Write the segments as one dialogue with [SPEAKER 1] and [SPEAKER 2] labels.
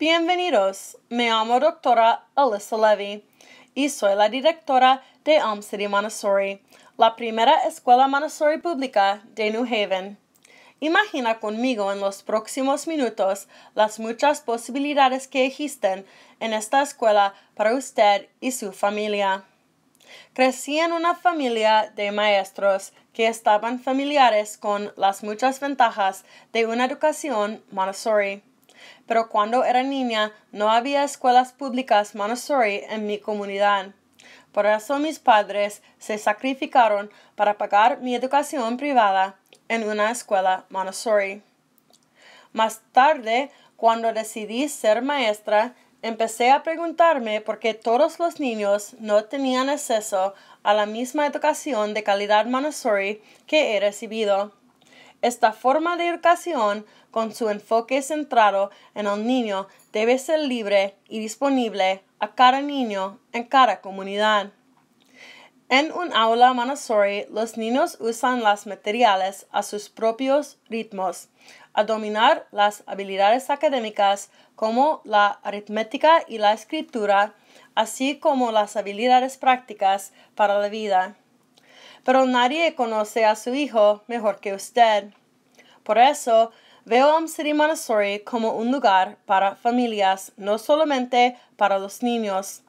[SPEAKER 1] Bienvenidos, me llamo doctora Alyssa Levy y soy la directora de Elm City Montessori, la primera escuela Montessori pública de New Haven. Imagina conmigo en los próximos minutos las muchas posibilidades que existen en esta escuela para usted y su familia. Crecí en una familia de maestros que estaban familiares con las muchas ventajas de una educación Montessori pero cuando era niña no había escuelas públicas Montessori en mi comunidad. Por eso mis padres se sacrificaron para pagar mi educación privada en una escuela Montessori. Más tarde, cuando decidí ser maestra, empecé a preguntarme por qué todos los niños no tenían acceso a la misma educación de calidad Montessori que he recibido. Esta forma de educación, con su enfoque centrado en el niño, debe ser libre y disponible a cada niño en cada comunidad. En un aula Montessori, los niños usan las materiales a sus propios ritmos, a dominar las habilidades académicas como la aritmética y la escritura, así como las habilidades prácticas para la vida. Pero nadie conoce a su hijo mejor que usted. Por eso veo City Montessori como un lugar para familias, no solamente para los niños.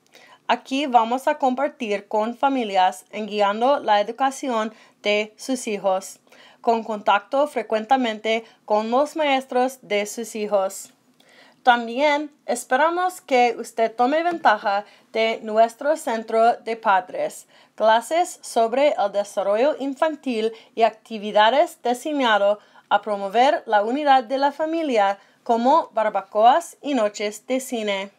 [SPEAKER 1] Aquí vamos a compartir con familias en guiando la educación de sus hijos, con contacto frecuentemente con los maestros de sus hijos. También esperamos que usted tome ventaja de nuestro centro de padres, clases sobre el desarrollo infantil y actividades destinadas a promover la unidad de la familia como barbacoas y noches de cine.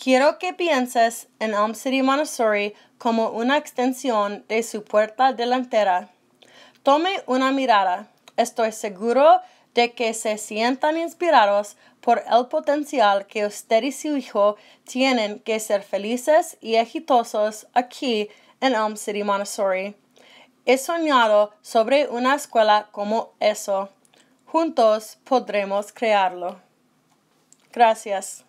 [SPEAKER 1] Quiero que pienses en Elm City Montessori como una extensión de su puerta delantera. Tome una mirada. Estoy seguro de que se sientan inspirados por el potencial que usted y su hijo tienen que ser felices y exitosos aquí en Elm City Montessori. He soñado sobre una escuela como eso. Juntos podremos crearlo. Gracias.